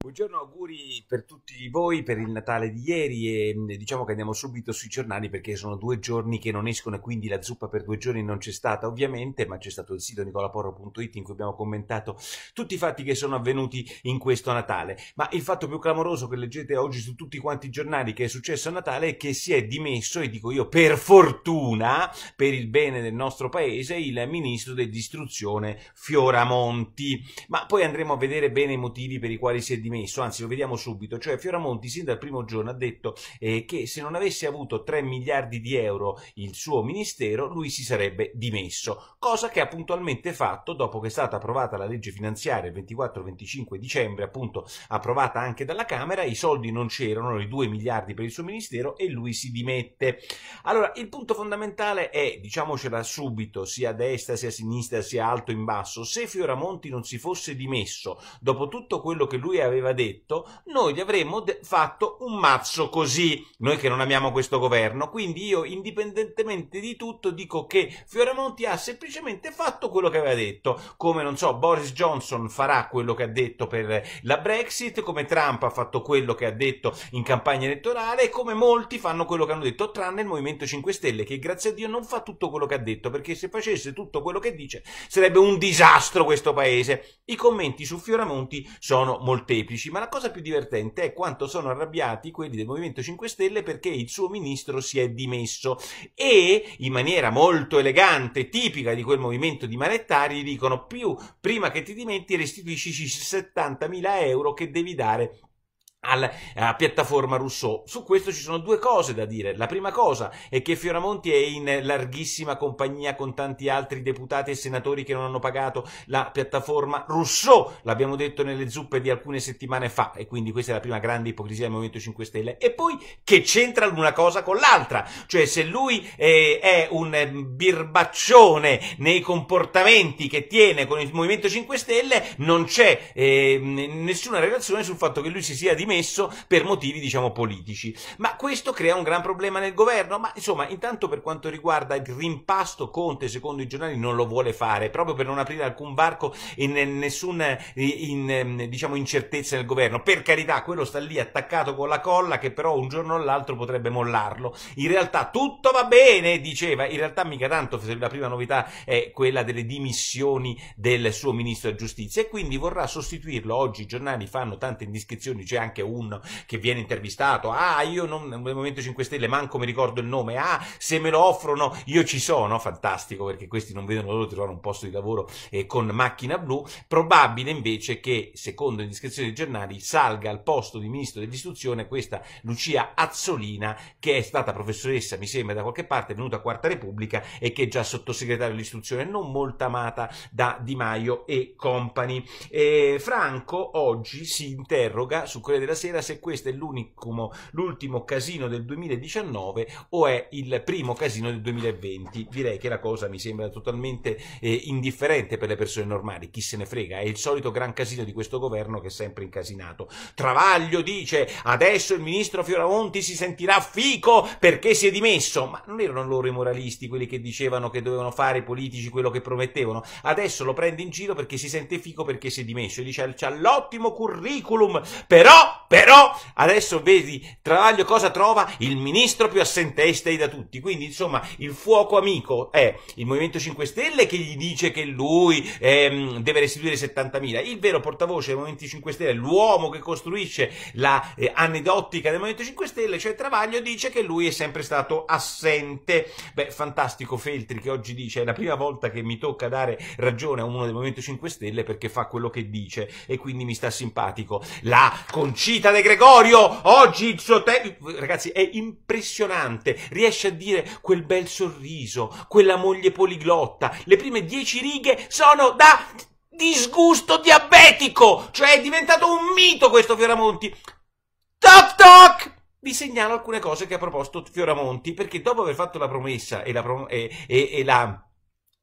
Buongiorno, auguri per tutti voi per il Natale di ieri e mm, diciamo che andiamo subito sui giornali perché sono due giorni che non escono e quindi la zuppa per due giorni non c'è stata ovviamente, ma c'è stato il sito nicolaporro.it in cui abbiamo commentato tutti i fatti che sono avvenuti in questo Natale. Ma il fatto più clamoroso che leggete oggi su tutti quanti i giornali che è successo a Natale è che si è dimesso, e dico io per fortuna, per il bene del nostro paese, il ministro dell'istruzione Fioramonti. Ma poi andremo a vedere bene i motivi per i quali si è dimesso dimesso, anzi lo vediamo subito, cioè Fioramonti sin dal primo giorno ha detto eh, che se non avesse avuto 3 miliardi di euro il suo ministero lui si sarebbe dimesso, cosa che ha puntualmente fatto dopo che è stata approvata la legge finanziaria il 24-25 dicembre, appunto approvata anche dalla Camera, i soldi non c'erano, i 2 miliardi per il suo ministero e lui si dimette. Allora, il punto fondamentale è, diciamocela subito, sia a destra sia a sinistra sia alto in basso, se Fioramonti non si fosse dimesso dopo tutto quello che lui aveva aveva detto, noi gli avremmo fatto un mazzo così, noi che non amiamo questo governo. Quindi io, indipendentemente di tutto, dico che Fioramonti ha semplicemente fatto quello che aveva detto, come, non so, Boris Johnson farà quello che ha detto per la Brexit, come Trump ha fatto quello che ha detto in campagna elettorale e come molti fanno quello che hanno detto, tranne il Movimento 5 Stelle, che grazie a Dio non fa tutto quello che ha detto, perché se facesse tutto quello che dice sarebbe un disastro questo paese. I commenti su Fioramonti sono molteplici semplici, ma la cosa più divertente è quanto sono arrabbiati quelli del Movimento 5 Stelle perché il suo ministro si è dimesso e in maniera molto elegante, tipica di quel movimento di manettari, dicono più prima che ti dimenti restituisci 70.000 euro che devi dare alla, piattaforma Rousseau. Su questo ci sono due cose da dire. La prima cosa è che Fioramonti è in larghissima compagnia con tanti altri deputati e senatori che non hanno pagato la piattaforma Rousseau, l'abbiamo detto nelle zuppe di alcune settimane fa, e quindi questa è la prima grande ipocrisia del Movimento 5 Stelle. E poi che c'entra l'una cosa con l'altra, cioè se lui eh, è un birbaccione nei comportamenti che tiene con il Movimento 5 Stelle, non c'è eh, nessuna relazione sul fatto che lui si sia dimenticato dimesso per motivi, diciamo, politici. Ma questo crea un gran problema nel governo, ma insomma, intanto per quanto riguarda il rimpasto Conte, secondo i giornali, non lo vuole fare, proprio per non aprire alcun varco e nessuna eh, in, ehm, diciamo, incertezza nel governo. Per carità, quello sta lì attaccato con la colla che però un giorno o l'altro potrebbe mollarlo. In realtà tutto va bene, diceva, in realtà mica tanto, la prima novità è quella delle dimissioni del suo ministro della giustizia e quindi vorrà sostituirlo. Oggi i giornali fanno tante indiscrezioni, c'è cioè anche anche un che viene intervistato, ah io non, nel Movimento 5 Stelle manco mi ricordo il nome, ah se me lo offrono io ci sono, fantastico perché questi non vedono loro trovare un posto di lavoro eh, con macchina blu, probabile invece che secondo indiscrezioni dei giornali salga al posto di Ministro dell'Istruzione questa Lucia Azzolina che è stata professoressa mi sembra da qualche parte, è venuta a Quarta Repubblica e che è già sottosegretario dell'Istruzione non molto amata da Di Maio e compagni. Eh, Franco oggi si interroga su delle della sera se questo è l'ultimo casino del 2019 o è il primo casino del 2020. Direi che la cosa mi sembra totalmente eh, indifferente per le persone normali, chi se ne frega, è il solito gran casino di questo governo che è sempre incasinato. Travaglio dice adesso il ministro Fioramonti si sentirà fico perché si è dimesso, ma non erano loro i moralisti quelli che dicevano che dovevano fare i politici quello che promettevano, adesso lo prende in giro perché si sente fico perché si è dimesso e dice c'ha l'ottimo curriculum, però però adesso vedi Travaglio cosa trova il ministro più assenteista da tutti, quindi insomma il fuoco amico è il Movimento 5 Stelle che gli dice che lui ehm, deve restituire 70.000, il vero portavoce del Movimento 5 Stelle, l'uomo che costruisce la eh, aneddotica del Movimento 5 Stelle, cioè Travaglio, dice che lui è sempre stato assente. Beh, fantastico Feltri che oggi dice è la prima volta che mi tocca dare ragione a uno del Movimento 5 Stelle perché fa quello che dice e quindi mi sta simpatico. La concilia vita De Gregorio, oggi il suo te... Ragazzi, è impressionante, riesce a dire quel bel sorriso, quella moglie poliglotta, le prime dieci righe sono da disgusto diabetico, cioè è diventato un mito questo Fioramonti. Toc toc! Vi segnalo alcune cose che ha proposto Fioramonti, perché dopo aver fatto la promessa e la... Prom- e, e, e la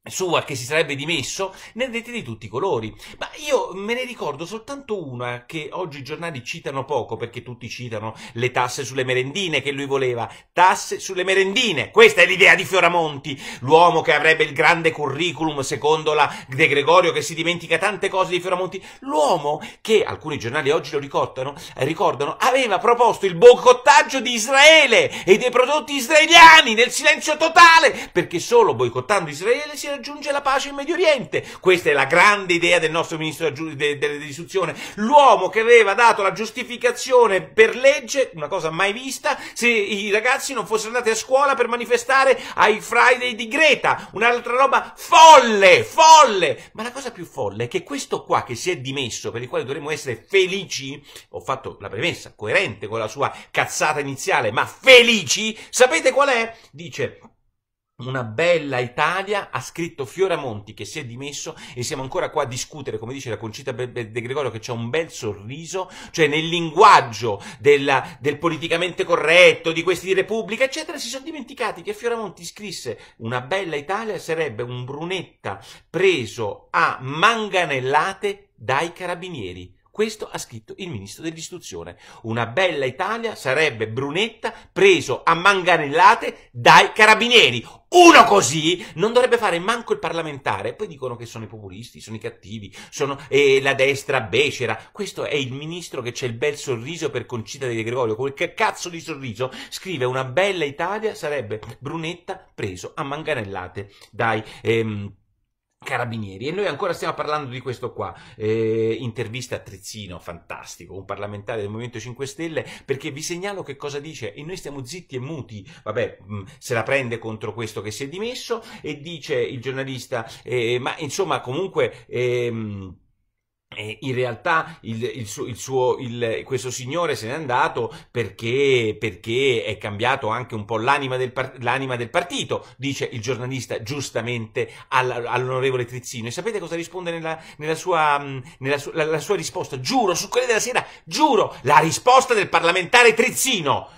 sua che si sarebbe dimesso, ne avete di tutti i colori. Ma io me ne ricordo soltanto una che oggi i giornali citano poco perché tutti citano le tasse sulle merendine che lui voleva. Tasse sulle merendine! Questa è l'idea di Fioramonti, l'uomo che avrebbe il grande curriculum secondo la De Gregorio che si dimentica tante cose di Fioramonti, l'uomo che alcuni giornali oggi lo ricordano, ricordano aveva proposto il boicottaggio di Israele e dei prodotti israeliani nel silenzio totale perché solo boicottando Israele si era raggiunge la pace in Medio Oriente. Questa è la grande idea del nostro ministro dell'istruzione. L'uomo che aveva dato la giustificazione per legge, una cosa mai vista, se i ragazzi non fossero andati a scuola per manifestare ai Friday di Greta. Un'altra roba folle, folle. Ma la cosa più folle è che questo qua che si è dimesso, per il quale dovremmo essere felici, ho fatto la premessa coerente con la sua cazzata iniziale, ma felici, sapete qual è? Dice una bella Italia, ha scritto Fioramonti che si è dimesso e siamo ancora qua a discutere, come dice la Concita De Gregorio, che c'è un bel sorriso, cioè nel linguaggio della, del politicamente corretto, di questi di Repubblica, eccetera, si sono dimenticati che Fioramonti scrisse una bella Italia sarebbe un Brunetta preso a manganellate dai carabinieri. Questo ha scritto il ministro dell'istruzione. Una bella Italia sarebbe Brunetta preso a manganellate dai carabinieri. Uno così non dovrebbe fare manco il parlamentare. Poi dicono che sono i populisti, sono i cattivi, sono eh, la destra becera. Questo è il ministro che c'è il bel sorriso per Concita di De Gregorio. Quel cazzo di sorriso scrive una bella Italia sarebbe Brunetta preso a manganellate dai... Ehm, Carabinieri e noi ancora stiamo parlando di questo qua, eh, intervista a Trezzino, fantastico, un parlamentare del Movimento 5 Stelle, perché vi segnalo che cosa dice e noi stiamo zitti e muti, vabbè, mh, mm, se la prende contro questo che si è dimesso e dice il giornalista, eh, ma insomma comunque... Eh, eh, in realtà il, il suo, il suo, questo signore se n'è andato perché, perché, è cambiato anche un po' l'anima del, del, partito, dice il giornalista giustamente all'onorevole Trizzino. E sapete cosa risponde nella, nella, sua, mm, nella sua, la, la sua risposta? Giuro, su quelle della Sera, giuro, la risposta del parlamentare Trizzino.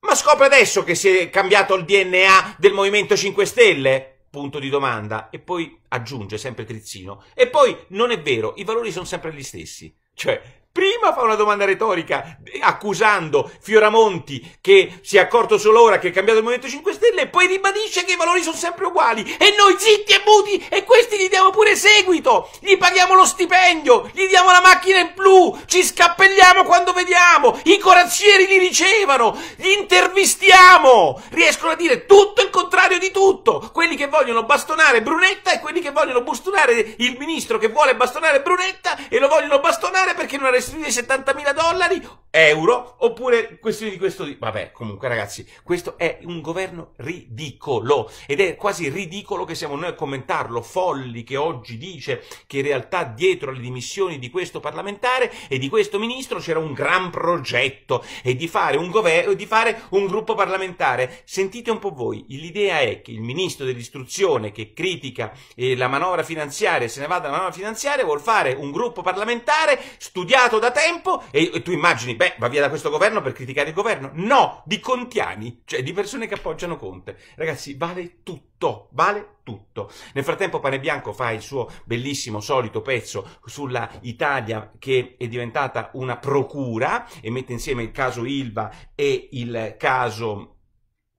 Ma scopre adesso che si è cambiato il DNA del Movimento 5 Stelle? punto di domanda e poi aggiunge sempre Trizzino. e poi non è vero, i valori sono sempre gli stessi. Cioè, Prima fa una domanda retorica accusando Fioramonti che si è accorto solo ora che è cambiato il Movimento 5 Stelle e poi ribadisce che i valori sono sempre uguali e noi zitti e muti e questi gli diamo pure seguito, gli paghiamo lo stipendio, gli diamo la macchina in blu, ci scappelliamo quando vediamo, i corazzieri li ricevano, li intervistiamo, riescono a dire tutto il contrario di tutto, quelli che vogliono bastonare Brunetta e quelli che vogliono bastonare il ministro che vuole bastonare Brunetta e lo vogliono bastonare perché non ha restituire 70.000 dollari, euro, oppure questioni di questo tipo. Vabbè, comunque ragazzi, questo è un governo ridicolo ed è quasi ridicolo che siamo noi a commentarlo, folli che oggi dice che in realtà dietro alle dimissioni di questo parlamentare e di questo ministro c'era un gran progetto e di fare un governo, di fare un gruppo parlamentare. Sentite un po' voi, l'idea è che il ministro dell'istruzione che critica eh, la manovra finanziaria, se ne va dalla manovra finanziaria, vuol fare un gruppo parlamentare studiato criticato da tempo e, e tu immagini, beh, va via da questo governo per criticare il governo. No, di contiani, cioè di persone che appoggiano Conte. Ragazzi, vale tutto, vale tutto. Nel frattempo Pane Bianco fa il suo bellissimo solito pezzo sulla Italia che è diventata una procura e mette insieme il caso Ilva e il caso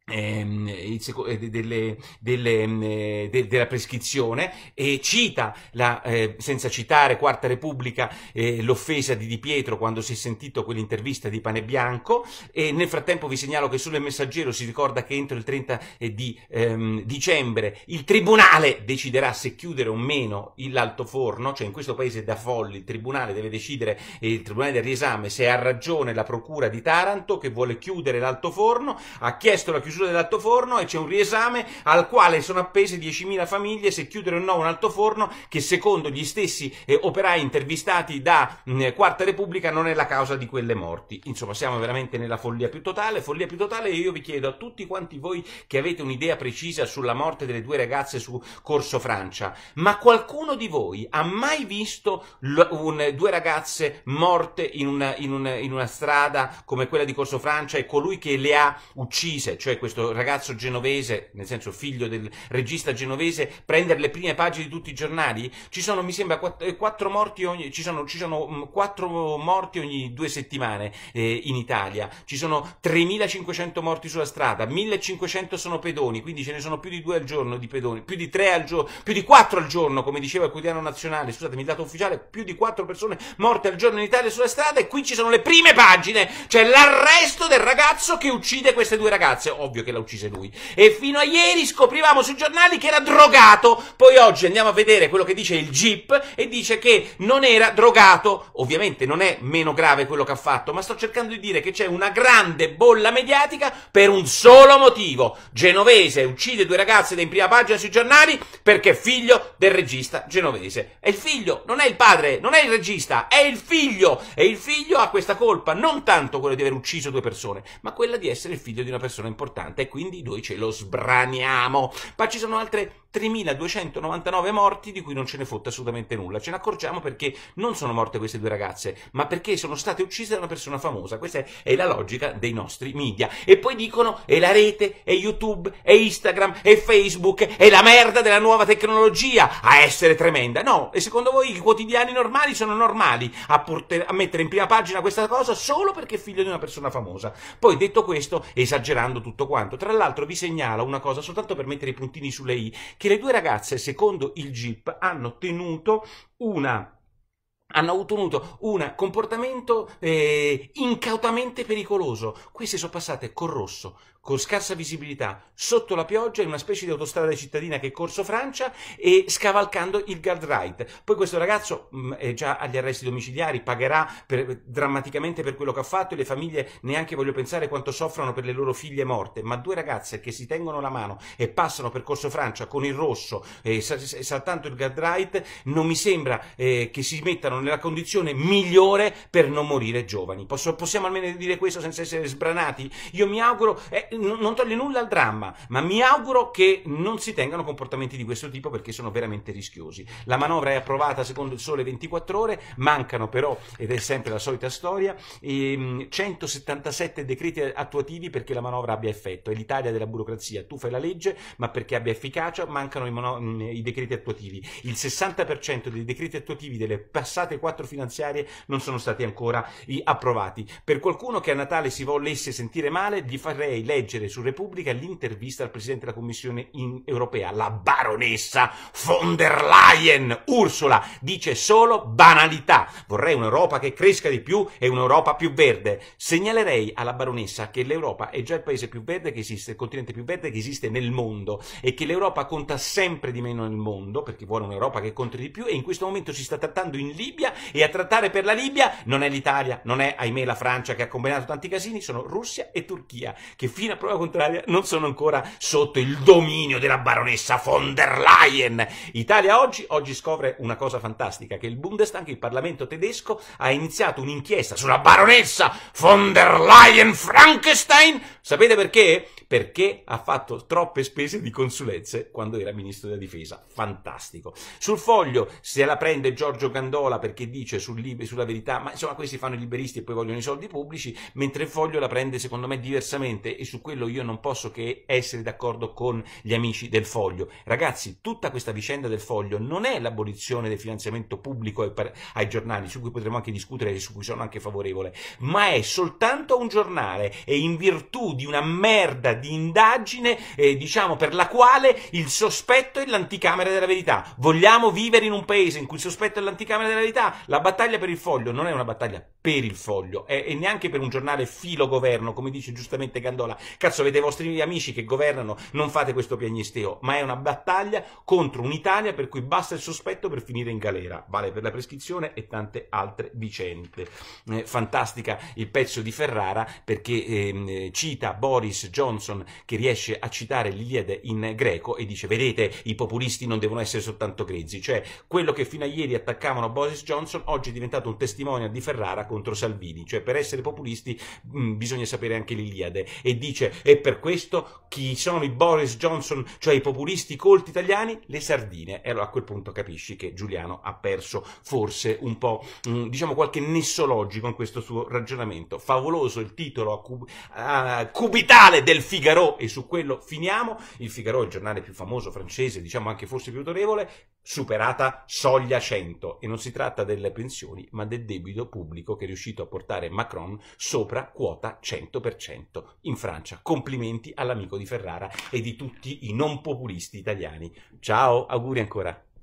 Ehm, eh, delle, delle, mm, eh, de, della prescrizione e cita, la, eh, senza citare Quarta Repubblica, eh, l'offesa di Di Pietro quando si è sentito quell'intervista di Panebianco e nel frattempo vi segnalo che sul Messaggero si ricorda che entro il 30 eh, di ehm, dicembre il Tribunale deciderà se chiudere o meno l'altoforno, cioè in questo paese da folli il Tribunale deve decidere, eh, il Tribunale del riesame, se ha ragione la Procura di Taranto che vuole chiudere l'altoforno, ha chiesto la chiusura chiusura dell'altoforno e c'è un riesame al quale sono appese 10.000 famiglie se chiudere o no un altoforno che secondo gli stessi eh, operai intervistati da mh, mm, Quarta Repubblica non è la causa di quelle morti. Insomma, siamo veramente nella follia più totale, follia più totale e io vi chiedo a tutti quanti voi che avete un'idea precisa sulla morte delle due ragazze su Corso Francia, ma qualcuno di voi ha mai visto l- un, due ragazze morte in una, in, una, in una strada come quella di Corso Francia e colui che le ha uccise, cioè questo ragazzo genovese, nel senso figlio del regista genovese, prendere le prime pagine di tutti i giornali? Ci sono, mi sembra, eh, quattro morti ogni, ci sono, ci sono mm, quattro morti ogni due settimane eh, in Italia, ci sono 3.500 morti sulla strada, 1.500 sono pedoni, quindi ce ne sono più di due al giorno di pedoni, più di tre al giorno, più di quattro al giorno, come diceva il quotidiano nazionale, scusatemi, il dato ufficiale, più di quattro persone morte al giorno in Italia sulla strada e qui ci sono le prime pagine, cioè l'arresto del ragazzo che uccide queste due ragazze. Ovviamente ovvio che l'ha uccisa lui. E fino a ieri scoprivamo sui giornali che era drogato, poi oggi andiamo a vedere quello che dice il Jeep e dice che non era drogato. Ovviamente non è meno grave quello che ha fatto, ma sto cercando di dire che c'è una grande bolla mediatica per un solo motivo. Genovese uccide due ragazze in prima pagina sui giornali perché è figlio del regista genovese. È il figlio, non è il padre, non è il regista, è il figlio. E il figlio ha questa colpa, non tanto quella di aver ucciso due persone, ma quella di essere il figlio di una persona importante ristorante quindi noi ce lo sbraniamo. Ma ci sono altre 3.299 morti di cui non ce ne fotte assolutamente nulla. Ce ne accorgiamo perché non sono morte queste due ragazze, ma perché sono state uccise da una persona famosa. Questa è, la logica dei nostri media. E poi dicono, è la rete, è YouTube, è Instagram, è Facebook, è la merda della nuova tecnologia a essere tremenda. No, e secondo voi i quotidiani normali sono normali a, porter, a mettere in prima pagina questa cosa solo perché è figlio di una persona famosa. Poi detto questo, esagerando tutto quanto, tra l'altro vi segnalo una cosa soltanto per mettere i puntini sulle i, che le due ragazze, secondo il GIP, hanno tenuto una hanno ottenuto un comportamento eh, incautamente pericoloso. Queste sono passate col rosso, con scarsa visibilità, sotto la pioggia, in una specie di autostrada cittadina che è Corso Francia e scavalcando il guard right. Poi questo ragazzo mh, mm, è già agli arresti domiciliari, pagherà per, drammaticamente per quello che ha fatto e le famiglie neanche voglio pensare quanto soffrono per le loro figlie morte, ma due ragazze che si tengono la mano e passano per Corso Francia con il rosso e eh, saltando il guard right, non mi sembra eh, che si mettano nella condizione migliore per non morire giovani. Posso, possiamo almeno dire questo senza essere sbranati? Io mi auguro... Eh, non toglie nulla al dramma, ma mi auguro che non si tengano comportamenti di questo tipo perché sono veramente rischiosi. La manovra è approvata secondo il sole 24 ore, mancano però, ed è sempre la solita storia, 177 ehm, decreti attuativi perché la manovra abbia effetto. È l'Italia della burocrazia, tu fai la legge, ma perché abbia efficacia mancano i, mm, i decreti attuativi. Il 60% dei decreti attuativi delle passate quattro finanziarie non sono stati ancora approvati. Per qualcuno che a Natale si volesse sentire male, gli farei leggere leggere su Repubblica l'intervista al Presidente della Commissione europea, la baronessa von der Leyen. Ursula dice solo banalità. Vorrei un'Europa che cresca di più e un'Europa più verde. Segnalerei alla baronessa che l'Europa è già il paese più verde che esiste, il continente più verde che esiste nel mondo e che l'Europa conta sempre di meno nel mondo perché vuole un'Europa che conti di più e in questo momento si sta trattando in Libia e a trattare per la Libia non è l'Italia, non è ahimè la Francia che ha combinato tanti casini, sono Russia e Turchia che fino a a prova contraria non sono ancora sotto il dominio della baronessa von der Leyen. Italia oggi, oggi scopre una cosa fantastica, che il Bundestag, il Parlamento tedesco, ha iniziato un'inchiesta sulla baronessa von der Leyen Frankenstein Sapete perché? Perché ha fatto troppe spese di consulenze quando era ministro della difesa. Fantastico. Sul foglio se la prende Giorgio Gandola perché dice sul sulla verità, ma insomma questi fanno i liberisti e poi vogliono i soldi pubblici, mentre il foglio la prende secondo me diversamente e su quello io non posso che essere d'accordo con gli amici del foglio. Ragazzi, tutta questa vicenda del foglio non è l'abolizione del finanziamento pubblico ai giornali, su cui potremo anche discutere e su cui sono anche favorevole, ma è soltanto un giornale e in virtù di una merda di indagine, eh, diciamo, per la quale il sospetto è l'anticamera della verità. Vogliamo vivere in un paese in cui il sospetto è l'anticamera della verità? La battaglia per il foglio non è una battaglia per il foglio e, neanche per un giornale filo governo, come dice giustamente Gandola. Cazzo, avete i vostri amici che governano, non fate questo piagnisteo, ma è una battaglia contro un'Italia per cui basta il sospetto per finire in galera. Vale per la prescrizione e tante altre vicende. Eh, fantastica il pezzo di Ferrara perché eh, cita cita Boris Johnson che riesce a citare l'Iliade in greco e dice vedete i populisti non devono essere soltanto grezzi, cioè quello che fino a ieri attaccavano Boris Johnson oggi è diventato un testimone di Ferrara contro Salvini, cioè per essere populisti mh, mm, bisogna sapere anche l'Iliade e dice e per questo chi sono i Boris Johnson, cioè i populisti colti italiani? Le sardine. E allora a quel punto capisci che Giuliano ha perso forse un po' mh, mm, diciamo qualche nesso logico in questo suo ragionamento. Favoloso il titolo a, a cubitale del Figaro, e su quello finiamo, il Figaro è il giornale più famoso francese, diciamo anche forse più autorevole, superata soglia 100, e non si tratta delle pensioni, ma del debito pubblico che è riuscito a portare Macron sopra quota 100% in Francia. Complimenti all'amico di Ferrara e di tutti i non populisti italiani. Ciao, auguri ancora.